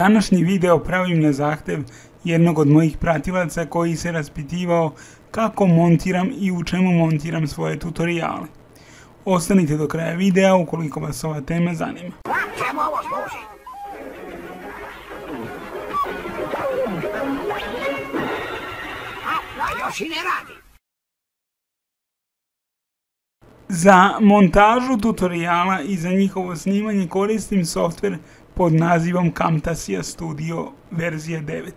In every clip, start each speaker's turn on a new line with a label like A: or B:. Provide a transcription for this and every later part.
A: Današnji video pravim na zahtev jednog od mojih pratilaca koji se raspitivao kako montiram i u čemu montiram svoje tutoriale. Ostanite do kraja videa ukoliko vas ova tema zanima. Za montažu tutoriala i za njihovo snimanje koristim software pod nazivom Camtasia Studio verzija 9.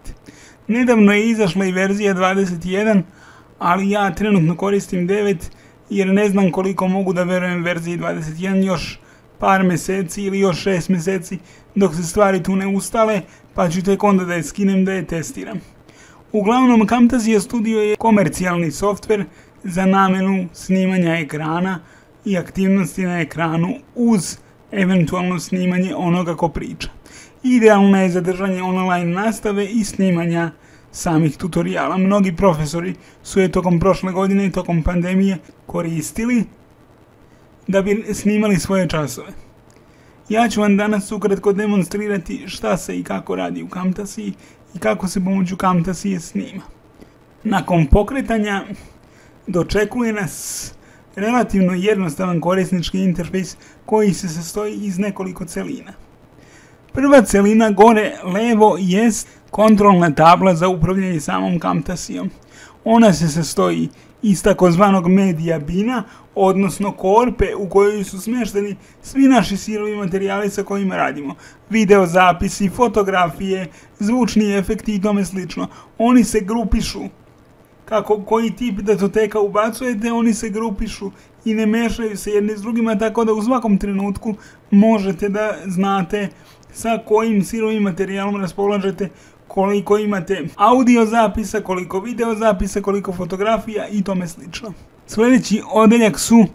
A: Nedavno je izašla i verzija 21, ali ja trenutno koristim 9 jer ne znam koliko mogu da verujem verziji 21 još par meseci ili još 6 meseci dok se stvari tu ne ustale, pa ću tek onda da je skinem da je testiram. Uglavnom, Camtasia Studio je komercijalni softver za namenu snimanja ekrana i aktivnosti na ekranu uz eventualno snimanje onoga ko priča. Idealno je zadržanje online nastave i snimanja samih tutoriala. Mnogi profesori su je tokom prošle godine i tokom pandemije koristili da bi snimali svoje časove. Ja ću vam danas ukratko demonstrirati šta se i kako radi u kamtasi i kako se pomoću Camtasije snima. Nakon pokretanja dočekuje nas relativno jednostavan korisnički interfejs koji se sastoji iz nekoliko celina. Prva celina gore levo jest kontrolna tabla za upravljanje samom kamtasiom. Ona se sastoji iz takozvanog media bina, odnosno korpe u kojoj su smješteni svi naši sirovi materijali sa kojima radimo. Video zapisi, fotografije, zvučni efekti i tome slično. Oni se grupišu kako koji tip datoteka ubacujete, oni se grupišu i ne mešaju se jedni s drugima, tako da u svakom trenutku možete da znate sa kojim sirovim materijalom raspolažete, koliko imate audio zapisa, koliko video zapisa, koliko fotografija i tome slično. Sljedeći odeljak su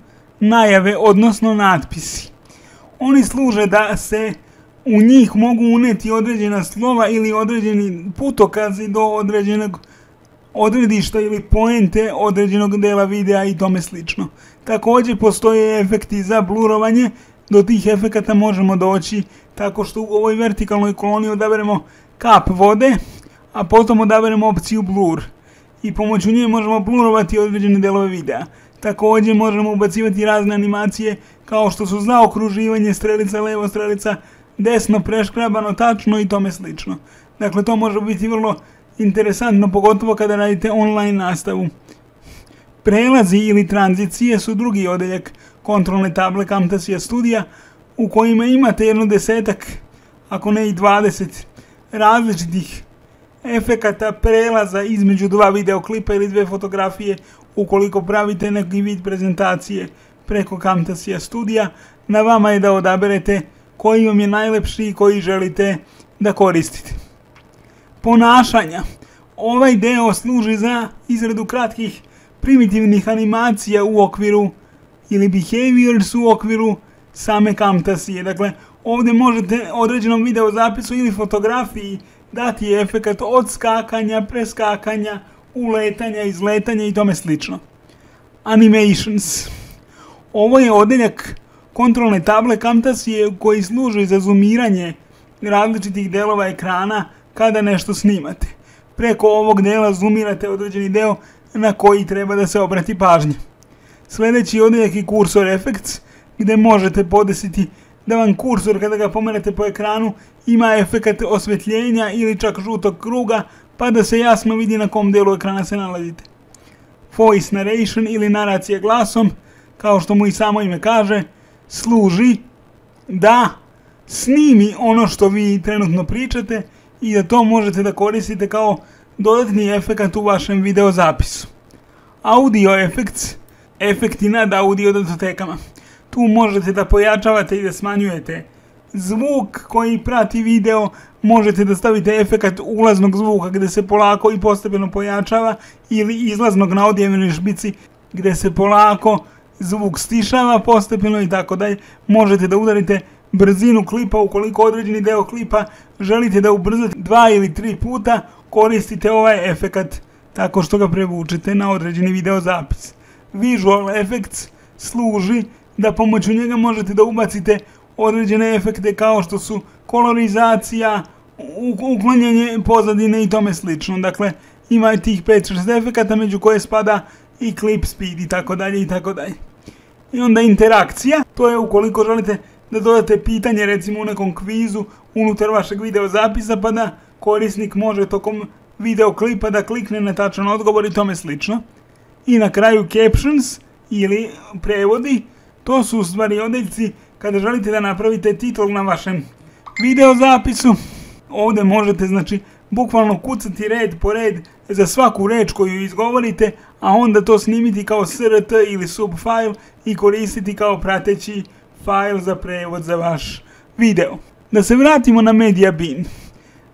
A: najave, odnosno natpisi. Oni služe da se u njih mogu uneti određena slova ili određeni putokazi do određenog odredišta ili poente određenog dela videa i tome slično. Također postoje efekti za blurovanje, do tih efekata možemo doći tako što u ovoj vertikalnoj koloni odaberemo kap vode, a potom odaberemo opciju blur i pomoću nje možemo blurovati određene delove videa. Također možemo ubacivati razne animacije kao što su okruživanje strelica, levo, strelica, desno, preškrabano, tačno i tome slično. Dakle, to može biti vrlo interesantno, pogotovo kada radite online nastavu. Prelazi ili tranzicije su drugi odeljak kontrolne table Camtasia studija u kojima imate jedno desetak, ako ne i 20 različitih efekata prelaza između dva videoklipa ili dve fotografije ukoliko pravite neki vid prezentacije preko Camtasia studija. Na vama je da odaberete koji vam je najlepši i koji želite da koristite ponašanja. Ovaj deo služi za izradu kratkih primitivnih animacija u okviru ili behaviors u okviru same kamtasije. Dakle, ovdje možete određenom videozapisu ili fotografiji dati efekat od skakanja, preskakanja, uletanja, izletanja i tome slično. Animations. Ovo je odeljak kontrolne table Camtasije koji služi za zoomiranje različitih delova ekrana kada nešto snimate. Preko ovog dela zoomirate određeni deo na koji treba da se obrati pažnje. Sljedeći odjeljak je kursor Effects gdje možete podesiti da vam kursor kada ga pomerate po ekranu ima efekat osvetljenja ili čak žutog kruga pa da se jasno vidi na kom delu ekrana se nalazite. Voice narration ili naracija glasom, kao što mu i samo ime kaže, služi da snimi ono što vi trenutno pričate i da to možete da koristite kao dodatni efekt u vašem videozapisu. Audio Effects, efekti nad audio datotekama. Tu možete da pojačavate i da smanjujete zvuk koji prati video, možete da stavite efekt ulaznog zvuka gdje se polako i postepeno pojačava ili izlaznog na odjevenoj šbici gde se polako zvuk stišava postepeno i tako dalje. Možete da udarite brzinu klipa ukoliko određeni deo klipa želite da ubrzate dva ili tri puta koristite ovaj efekt tako što ga prevučete na određeni video zapis. Visual Effects služi da pomoću njega možete da ubacite određene efekte kao što su kolorizacija, uklanjanje pozadine i tome slično. Dakle, ima tih 5-6 efekata među koje spada i clip speed i tako dalje i tako dalje. I onda interakcija, to je ukoliko želite da dodate pitanje recimo u nekom kvizu unutar vašeg video zapisa pa da korisnik može tokom video klipa da klikne na tačan odgovor i tome slično. I na kraju captions ili prevodi, to su u stvari odeljci kada želite da napravite titl na vašem video zapisu. Ovdje možete znači bukvalno kucati red po red za svaku reč koju izgovorite, a onda to snimiti kao srt ili sub i koristiti kao prateći file za prevod za vaš video. Da se vratimo na Media Bean.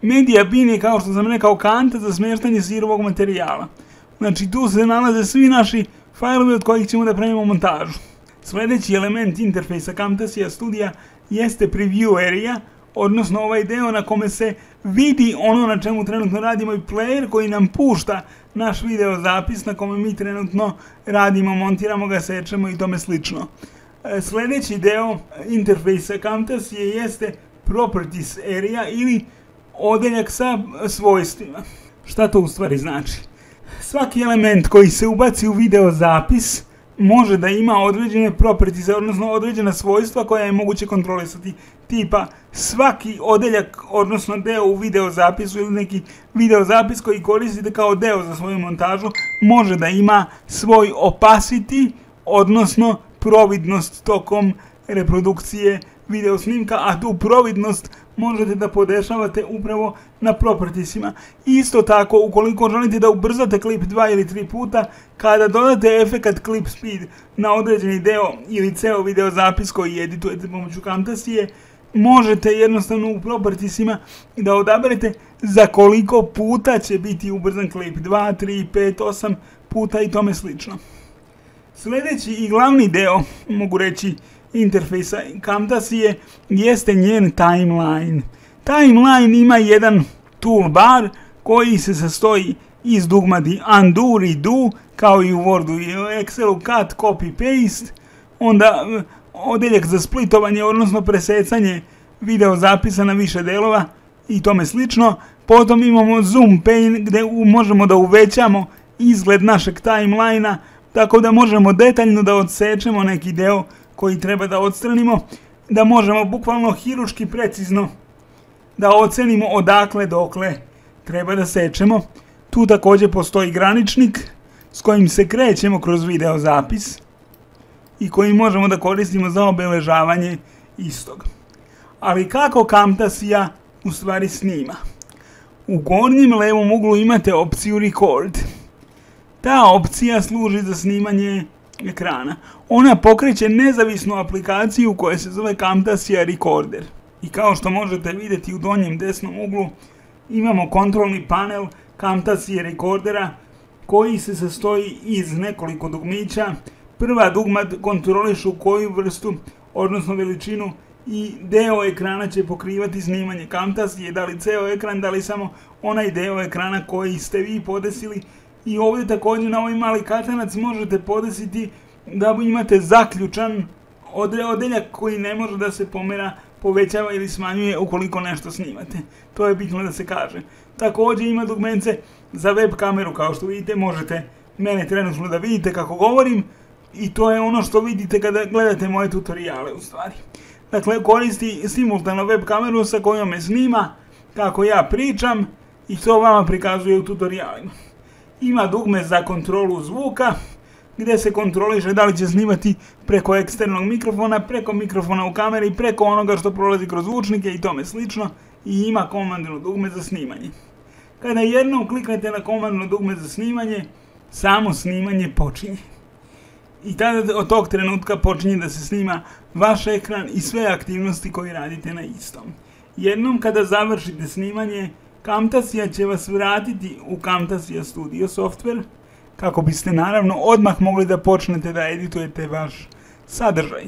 A: Media Bean je, kao što sam rekao, kanta za smještanje sirovog materijala. Znači, tu se nalaze svi naši fajlovi od kojih ćemo da pravimo montažu. Sljedeći element interfejsa Camtasia Studia jeste preview area, odnosno ovaj deo na kome se vidi ono na čemu trenutno radimo i player koji nam pušta naš video zapis na kome mi trenutno radimo, montiramo ga, sečemo i tome slično. Eh, Sljedeći deo interfejsa Camtas je jeste Properties area ili odeljak sa eh, svojstvima. Šta to u stvari znači? Svaki element koji se ubaci u video zapis može da ima određene properties, odnosno određena svojstva koja je moguće kontrolisati. Tipa svaki odeljak, odnosno deo u video zapisu ili neki video zapis koji koristite kao deo za svoju montažu može da ima svoj opacity, odnosno providnost tokom reprodukcije video snimka, a tu providnost možete da podešavate upravo na propertisima. Isto tako, ukoliko želite da ubrzate klip 2 ili 3 puta, kada dodate efekat clip speed na određeni deo ili ceo video zapis koji editujete pomoću Camtasije, možete jednostavno u propertisima da odaberete za koliko puta će biti ubrzan klip, 2, 3, 5, 8 puta i tome slično. Sljedeći i glavni deo, mogu reći, interfejsa je jeste njen timeline. Timeline ima jedan toolbar koji se sastoji iz dugmadi undo, redo, kao i u Wordu i Excelu, cut, copy, paste, onda eh, odeljak za splitovanje, odnosno presecanje video zapisa na više delova i tome slično. Potom imamo zoom pane gdje možemo da uvećamo izgled našeg timelina tako da možemo detaljno da odsečemo neki deo koji treba da odstranimo, da možemo bukvalno hiruški precizno da ocenimo odakle dokle treba da sečemo. Tu također postoji graničnik s kojim se krećemo kroz video zapis i koji možemo da koristimo za obeležavanje istog. Ali kako Camtasia u stvari snima? U gornjem levom uglu imate opciju Record. Ta opcija služi za snimanje ekrana. Ona pokreće nezavisnu aplikaciju koja se zove Camtasia Recorder. I kao što možete vidjeti u donjem desnom uglu imamo kontrolni panel Camtasia Recordera koji se sastoji iz nekoliko dugmića. Prva dugma kontrolišu koju vrstu, odnosno veličinu i deo ekrana će pokrivati snimanje Camtasia. da li ceo ekran, da li samo onaj deo ekrana koji ste vi podesili i ovdje također na ovaj mali katanac možete podesiti da imate zaključan odeljak koji ne može da se pomera, povećava ili smanjuje ukoliko nešto snimate. To je bitno da se kaže. Također ima dugmence za web kameru kao što vidite, možete mene trenutno da vidite kako govorim i to je ono što vidite kada gledate moje tutoriale u stvari. Dakle, koristi simultano web kameru sa kojom me snima kako ja pričam i to vama prikazuje u tutorialima ima dugme za kontrolu zvuka gdje se kontroliše da li će snimati preko eksternog mikrofona, preko mikrofona u kameri, preko onoga što prolazi kroz zvučnike i tome slično i ima komandno dugme za snimanje. Kada jednom kliknete na komandno dugme za snimanje, samo snimanje počinje. I tada od tog trenutka počinje da se snima vaš ekran i sve aktivnosti koje radite na istom. Jednom kada završite snimanje, Camtasia će vas vratiti u Camtasia Studio software kako biste naravno odmah mogli da počnete da editujete vaš sadržaj.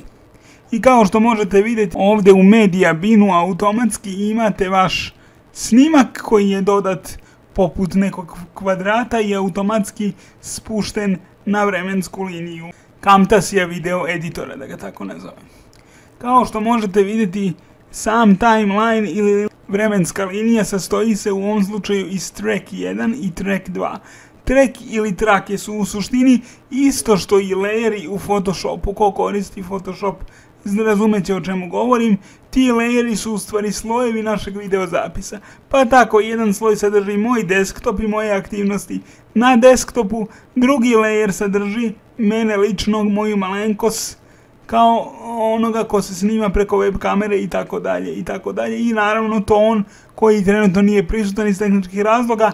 A: I kao što možete vidjeti ovdje u Media Binu automatski imate vaš snimak koji je dodat poput nekog kvadrata i automatski spušten na vremensku liniju Camtasia video editora, da ga tako nazovem. Kao što možete vidjeti sam timeline ili Vremenska linija sastoji se u ovom slučaju iz track 1 i track 2. Track ili trake su u suštini isto što i lejeri u Photoshopu. Ko koristi Photoshop razumeće o čemu govorim, ti lejeri su u stvari slojevi našeg videozapisa. Pa tako, jedan sloj sadrži moj desktop i moje aktivnosti na desktopu, drugi lejer sadrži mene ličnog, moju malenkost, kao onoga ko se snima preko web kamere i tako dalje i tako dalje i naravno to on koji trenutno nije prisutan iz tehničkih razloga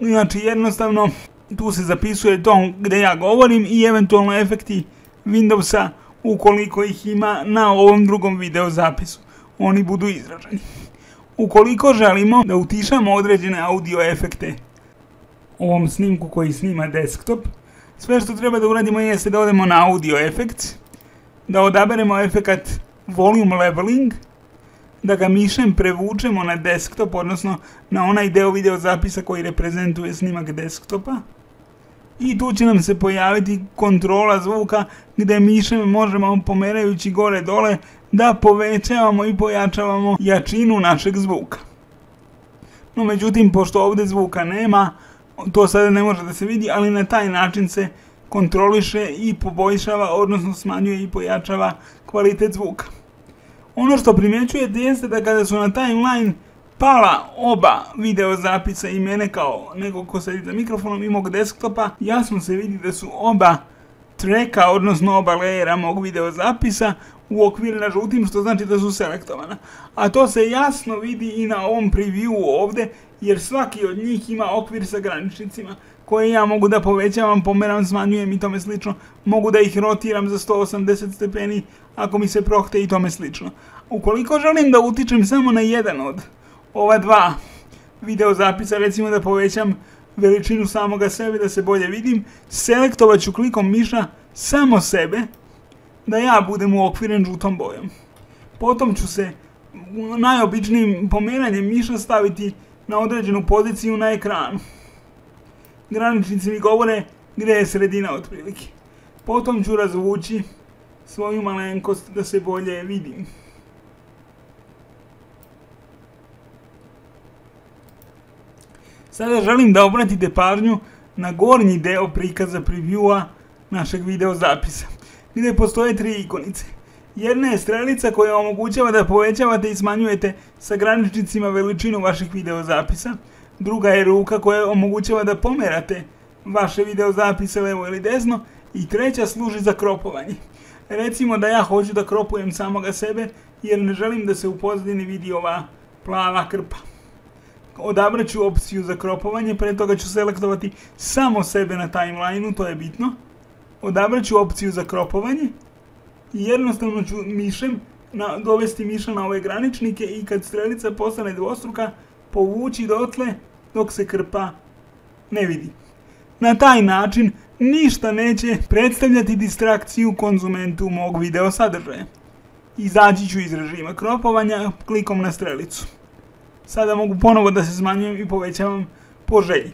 A: znači jednostavno tu se zapisuje to gdje ja govorim i eventualno efekti Windowsa ukoliko ih ima na ovom drugom video zapisu oni budu izraženi ukoliko želimo da utišamo određene audio efekte ovom snimku koji snima desktop sve što treba da uradimo jeste da odemo na audio efekt da odaberemo efekat Volume Leveling, da ga mišem prevučemo na desktop, odnosno na onaj deo video zapisa koji reprezentuje snimak desktopa. I tu će nam se pojaviti kontrola zvuka gdje mišem možemo pomerajući gore dole da povećavamo i pojačavamo jačinu našeg zvuka. No međutim, pošto ovdje zvuka nema, to sada ne može da se vidi, ali na taj način se kontroliše i poboljšava, odnosno smanjuje i pojačava kvalitet zvuka. Ono što primjećujete jeste da kada su na timeline pala oba video zapisa i mene kao nekog ko sedi za mikrofonom i mog desktopa, jasno se vidi da su oba treka, odnosno oba lejera mog videozapisa u okviru na žutim, što znači da su selektovana. A to se jasno vidi i na ovom previewu ovdje, jer svaki od njih ima okvir sa graničnicima koje ja mogu da povećavam, pomeram, smanjujem i tome slično. Mogu da ih rotiram za 180 stepeni ako mi se prohte i tome slično. Ukoliko želim da utičem samo na jedan od ova dva video zapisa, recimo da povećam veličinu samoga sebe da se bolje vidim, selektovat ću klikom miša samo sebe da ja budem uokviren žutom bojom. Potom ću se najobičnijim pomeranjem miša staviti na određenu poziciju na ekranu graničnici mi govore gdje je sredina otprilike. Potom ću razvući svoju malenkost da se bolje vidim. Sada želim da obratite pažnju na gornji deo prikaza previewa našeg videozapisa zapisa, gdje postoje tri ikonice. Jedna je strelica koja omogućava da povećavate i smanjujete sa graničnicima veličinu vaših videozapisa. zapisa, Druga je ruka koja omogućava da pomerate vaše video zapise levo ili desno i treća služi za kropovanje. Recimo da ja hoću da kropujem samoga sebe jer ne želim da se u pozadini vidi ova plava krpa. Odabrat ću opciju za kropovanje, pre toga ću selektovati samo sebe na timeline to je bitno. Odabrat ću opciju za kropovanje i jednostavno ću mišem dovesti miša na ove graničnike i kad strelica postane dvostruka, povući dotle dok se krpa ne vidi. Na taj način ništa neće predstavljati distrakciju konzumentu mog video sadržaja. Izađi ću iz režima kropovanja klikom na strelicu. Sada mogu ponovo da se smanjujem i povećavam po želji.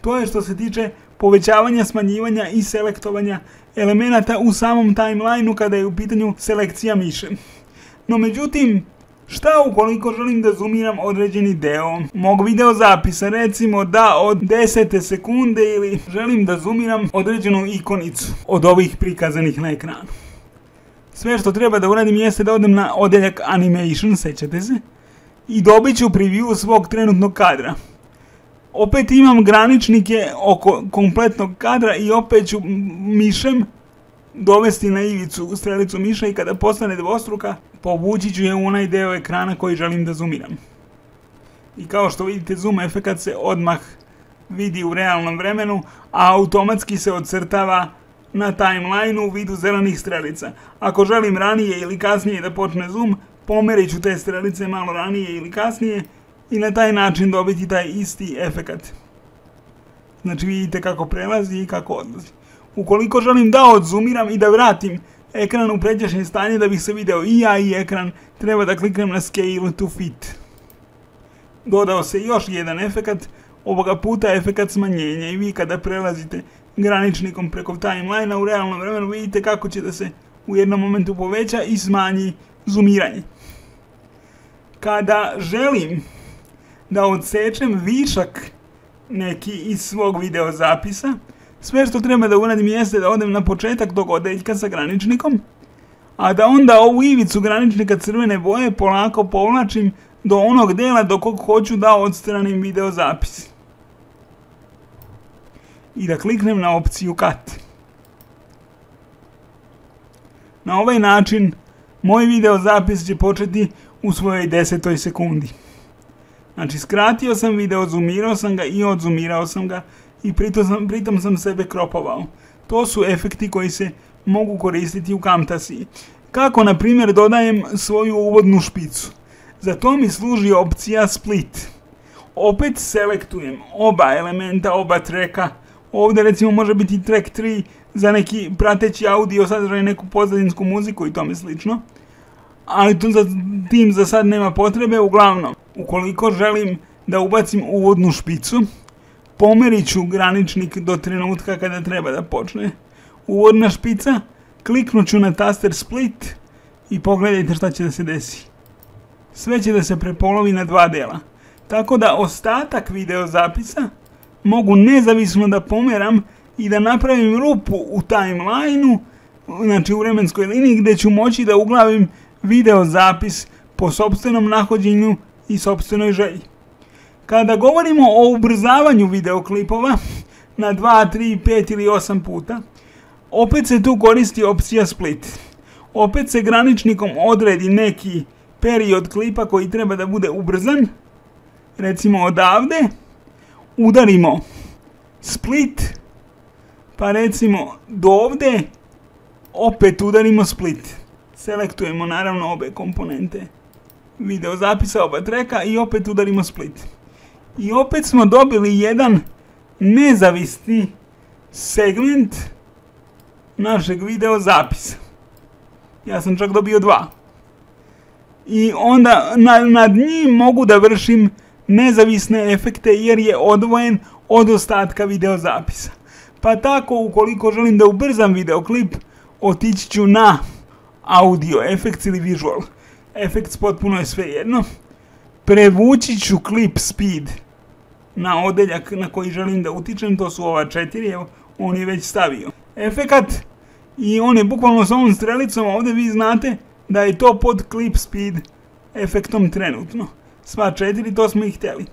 A: To je što se tiče povećavanja, smanjivanja i selektovanja elemenata u samom timelineu kada je u pitanju selekcija miše. No međutim, Šta ukoliko želim da zoomiram određeni deo mog videozapisa, recimo da od 10 sekunde ili želim da zoomiram određenu ikonicu od ovih prikazanih na ekranu. Sve što treba da uradim jeste da odem na odeljak animation, sećate se, i dobit ću preview svog trenutnog kadra. Opet imam graničnike oko kompletnog kadra i opet ću mišem dovesti na ivicu strelicu miša i kada postane dvostruka, povući ću je u onaj deo ekrana koji želim da zoomiram. I kao što vidite, zoom efekat se odmah vidi u realnom vremenu, a automatski se odcrtava na timeline-u vidu zelenih strelica. Ako želim ranije ili kasnije da počne zoom, pomerit ću te strelice malo ranije ili kasnije i na taj način dobiti taj isti efekat. Znači vidite kako prelazi i kako odlazi. Ukoliko želim da odzumiram i da vratim ekran u pređašnje stanje da bih se video i ja i ekran, treba da kliknem na Scale to Fit. Dodao se još jedan efekat, ovoga puta efekat smanjenja i vi kada prelazite graničnikom preko timeline u realnom vremenu vidite kako će da se u jednom momentu poveća i smanji zoomiranje. Kada želim da odsečem višak neki iz svog videozapisa, sve što treba da uradim jeste da odem na početak tog odeljka sa graničnikom, a da onda ovu ivicu graničnika crvene boje polako povlačim do onog dela do kog hoću da odstranim video zapis. I da kliknem na opciju Cut. Na ovaj način moj video zapis će početi u svojoj desetoj sekundi. Znači skratio sam video, zoomirao sam ga i odzumirao sam ga i pritom sam, pritom sam sebe kropovao. To su efekti koji se mogu koristiti u Kamtasi. Kako, na primjer, dodajem svoju uvodnu špicu. Za to mi služi opcija Split. Opet selektujem oba elementa, oba treka. Ovdje recimo može biti track 3 za neki prateći audio, sadržaj neku pozadinsku muziku i tome slično. Ali to za tim za sad nema potrebe, uglavnom, ukoliko želim da ubacim uvodnu špicu, pomerit ću graničnik do trenutka kada treba da počne uvodna špica, kliknut ću na taster split i pogledajte šta će da se desi. Sve će da se prepolovi na dva dela, tako da ostatak video zapisa mogu nezavisno da pomeram i da napravim rupu u timeline-u, znači u vremenskoj liniji gdje ću moći da uglavim video zapis po sobstvenom nahođenju i sobstvenoj želji. Kada govorimo o ubrzavanju videoklipova na 2, 3, 5 ili 8 puta, opet se tu koristi opcija split. Opet se graničnikom odredi neki period klipa koji treba da bude ubrzan. Recimo odavde. Udarimo split. Pa recimo do ovde. Opet udarimo split. Selektujemo naravno obe komponente videozapisa oba treka i opet udarimo split. I opet smo dobili jedan nezavisni segment našeg video zapisa. Ja sam čak dobio dva. I onda nad njim mogu da vršim nezavisne efekte jer je odvojen od ostatka video zapisa. Pa tako ukoliko želim da ubrzam videoklip, otići ću na audio efekt ili visual. Efekt potpuno je sve jedno. Prevući ću klip speed na odeljak na koji želim da utičem, to su ova četiri, evo, on je već stavio. Efekat i on je bukvalno s ovom strelicom, ovdje vi znate da je to pod clip speed efektom trenutno. Sva četiri, to smo i htjeli.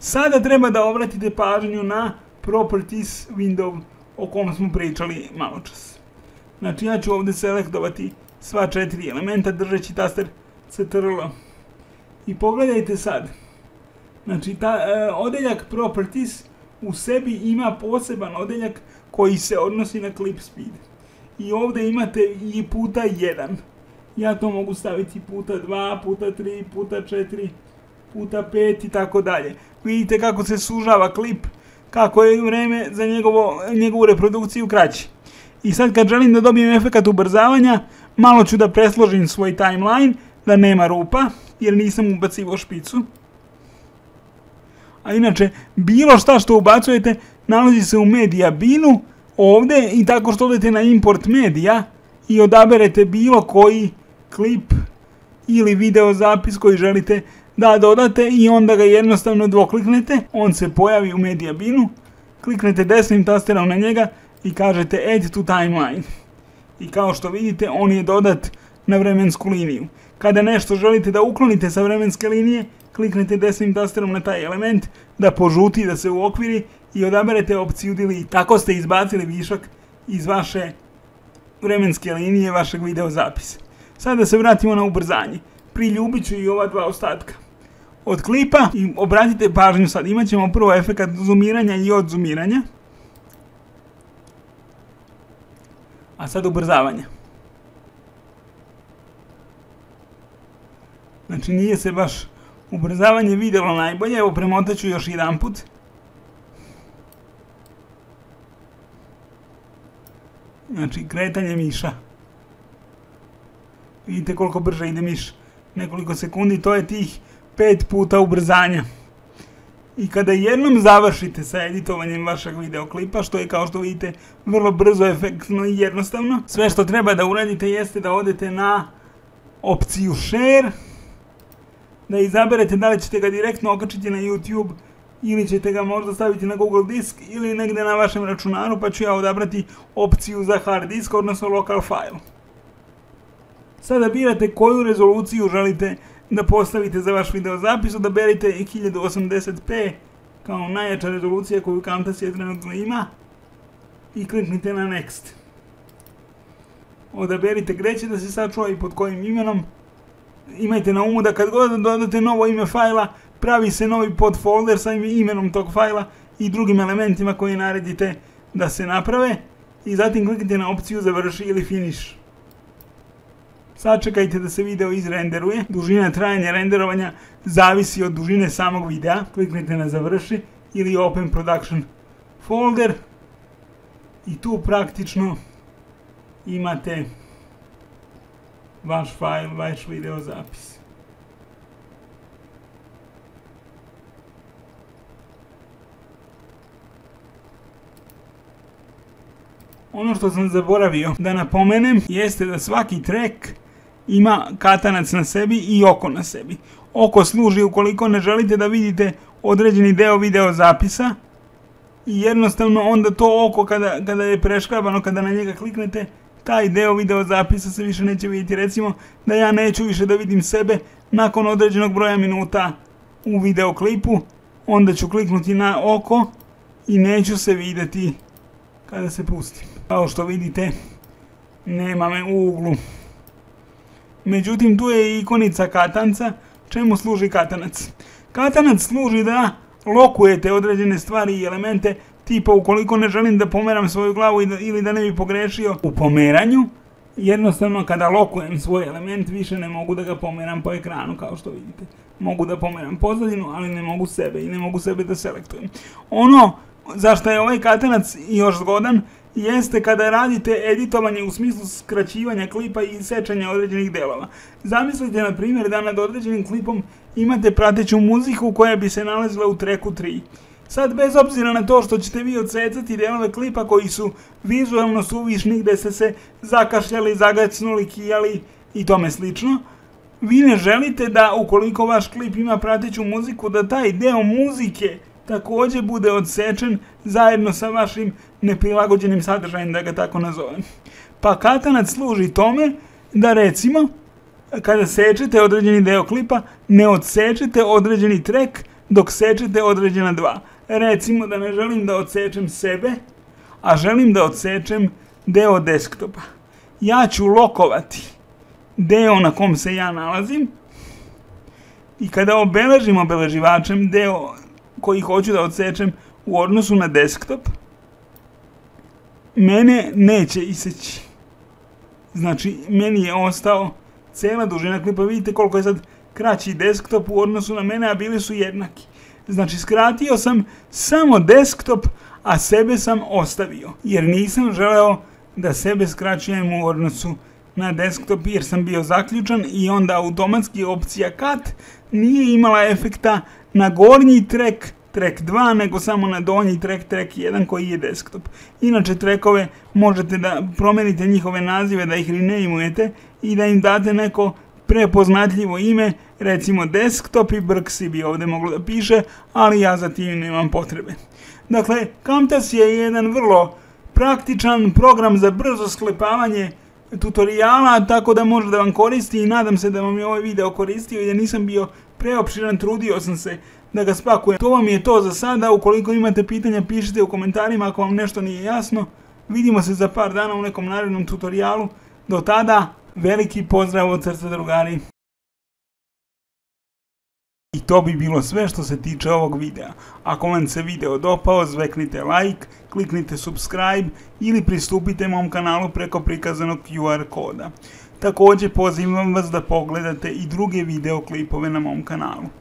A: Sada treba da obratite pažnju na properties window o kom smo pričali malo čas. Znači ja ću ovdje selektovati sva četiri elementa držeći taster CTRL. I pogledajte sad. Znači, ta, e, odeljak Properties u sebi ima poseban odeljak koji se odnosi na clip speed. I ovdje imate i puta 1. Ja to mogu staviti puta 2, puta 3, puta 4, puta 5 i tako dalje. Vidite kako se sužava klip, kako je vrijeme za njegovo, njegovu reprodukciju kraći. I sad kad želim da dobijem efekt ubrzavanja, malo ću da presložim svoj timeline, da nema rupa, jer nisam ubacivo špicu a inače bilo šta što ubacujete nalazi se u Media binu ovdje i tako što odete na import medija i odaberete bilo koji klip ili video zapis koji želite da dodate i onda ga jednostavno dvokliknete, on se pojavi u Media binu, kliknete desnim tasterom na njega i kažete add to timeline. I kao što vidite on je dodat na vremensku liniju. Kada nešto želite da uklonite sa vremenske linije, kliknete desnim tasterom na taj element da požuti da se uokviri i odaberete opciju delete. Tako ste izbacili višak iz vaše vremenske linije vašeg videozapisa. Sada se vratimo na ubrzanje. Priljubit ću i ova dva ostatka. Od klipa i obratite pažnju sad, imat ćemo prvo efekt zoomiranja i odzoomiranja. A sad ubrzavanje. Znači nije se baš Ubrzavanje video najbolje, evo premotat još jedan put. Znači, kretanje miša. Vidite koliko brže ide miš. Nekoliko sekundi, to je tih pet puta ubrzanja. I kada jednom završite sa editovanjem vašeg videoklipa, što je kao što vidite vrlo brzo, efektno i jednostavno, sve što treba da uradite jeste da odete na opciju Share, da izaberete da li ćete ga direktno okačiti na YouTube ili ćete ga možda staviti na Google disk ili negde na vašem računaru pa ću ja odabrati opciju za hard disk odnosno local file. Sada birate koju rezoluciju želite da postavite za vaš video zapis, odaberite 1080p kao najjača rezolucija koju Camtasia trenutno ima i kliknite na Next. Odaberite gde će da se sačuva i pod kojim imenom, imajte na umu da kad god dodate novo ime fajla, pravi se novi podfolder sa imenom tog fajla i drugim elementima koje naredite da se naprave i zatim kliknite na opciju završi ili finish. Sačekajte da se video izrenderuje. Dužina trajanja renderovanja zavisi od dužine samog videa. Kliknite na završi ili open production folder i tu praktično imate vaš file, vaš videozapis. Ono što sam zaboravio da napomenem jeste da svaki trek ima katanac na sebi i oko na sebi. Oko služi ukoliko ne želite da vidite određeni deo video zapisa i jednostavno onda to oko kada, kada je preškrabano, kada na njega kliknete, taj deo videozapisa se više neće vidjeti. Recimo da ja neću više da vidim sebe nakon određenog broja minuta u videoklipu. Onda ću kliknuti na oko i neću se vidjeti kada se pustim. Kao što vidite, nema me u uglu. Međutim, tu je i ikonica katanca. Čemu služi katanac? Katanac služi da lokujete određene stvari i elemente Tipa ukoliko ne želim da pomeram svoju glavu ili da ne bi pogrešio u pomeranju, jednostavno kada lokujem svoj element više ne mogu da ga pomeram po ekranu kao što vidite. Mogu da pomeram pozadinu, ali ne mogu sebe i ne mogu sebe da selektujem. Ono zašto je ovaj katenac još zgodan jeste kada radite editovanje u smislu skraćivanja klipa i sečanja određenih delova. Zamislite na primjer da nad određenim klipom imate prateću muziku koja bi se nalazila u treku 3. Sad, bez obzira na to što ćete vi odsecati delove klipa koji su vizualno suvišni, gde ste se zakašljali, zagacnuli, kijali i tome slično, vi ne želite da, ukoliko vaš klip ima prateću muziku, da taj deo muzike takođe bude odsečen zajedno sa vašim neprilagođenim sadržajem, da ga tako nazovem. Pa katanac služi tome da recimo, kada sečete određeni deo klipa, ne odsečete određeni trek dok sečete određena dva. Recimo da ne želim da odsečem sebe, a želim da odsečem deo desktopa. Ja ću lokovati deo na kom se ja nalazim i kada obeležim obeleživačem deo koji hoću da odsečem u odnosu na desktop, mene neće iseći. Znači, meni je ostao cela dužina klipa. Vidite koliko je sad kraći desktop u odnosu na mene, a bili su jednaki. Znači skratio sam samo desktop, a sebe sam ostavio. Jer nisam želeo da sebe skraćujem u odnosu na desktop jer sam bio zaključan i onda automatski opcija cut nije imala efekta na gornji track, track 2, nego samo na donji track, track 1 koji je desktop. Inače trackove možete da promenite njihove nazive, da ih imujete i da im date neko prepoznatljivo ime recimo desktop i brksi bi ovdje moglo da piše, ali ja za tim nemam potrebe. Dakle, Camtas je jedan vrlo praktičan program za brzo sklepavanje tutoriala, tako da može da vam koristi i nadam se da vam je ovaj video koristio i da nisam bio preopširan, trudio sam se da ga spakujem. To vam je to za sada, ukoliko imate pitanja pišite u komentarima ako vam nešto nije jasno. Vidimo se za par dana u nekom narednom tutorialu. Do tada, veliki pozdrav od srca drugari! I to bi bilo sve što se tiče ovog videa. Ako vam se video dopao, zveknite like, kliknite subscribe ili pristupite mom kanalu preko prikazanog QR koda. Također pozivam vas da pogledate i druge video klipove na mom kanalu.